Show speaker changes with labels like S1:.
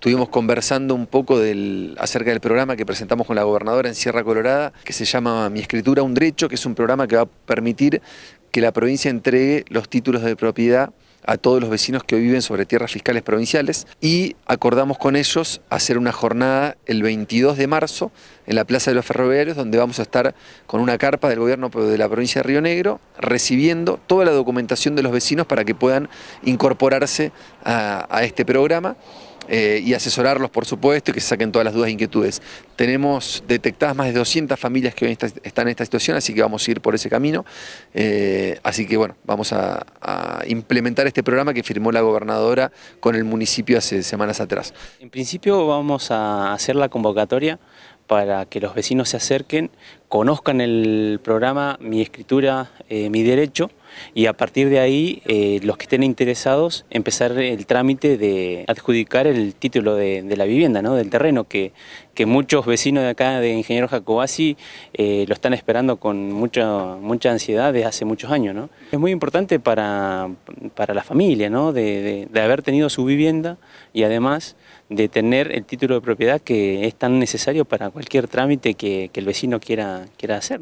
S1: Estuvimos conversando un poco acerca del programa que presentamos con la gobernadora en Sierra Colorada, que se llama Mi Escritura, un Derecho, que es un programa que va a permitir que la provincia entregue los títulos de propiedad a todos los vecinos que hoy viven sobre tierras fiscales provinciales y acordamos con ellos hacer una jornada el 22 de marzo en la Plaza de los Ferroviarios donde vamos a estar con una carpa del gobierno de la provincia de Río Negro recibiendo toda la documentación de los vecinos para que puedan incorporarse a este programa. Eh, y asesorarlos, por supuesto, y que se saquen todas las dudas e inquietudes. Tenemos detectadas más de 200 familias que hoy están en esta situación, así que vamos a ir por ese camino. Eh, así que, bueno, vamos a, implementar este programa que firmó la gobernadora con el municipio hace semanas atrás. En principio vamos a hacer la convocatoria para que los vecinos se acerquen,
S2: conozcan el programa Mi Escritura, eh, Mi Derecho, y a partir de ahí eh, los que estén interesados empezar el trámite de adjudicar el título de, la vivienda, del terreno, que, muchos vecinos de acá de Ingeniero Jacobasi eh, lo están esperando con mucha, mucha ansiedad desde hace muchos años. Es muy importante para, la familia de, haber tenido su vivienda y además de tener el título de propiedad que es tan necesario para cualquier trámite que, el vecino quiera, quiera hacer.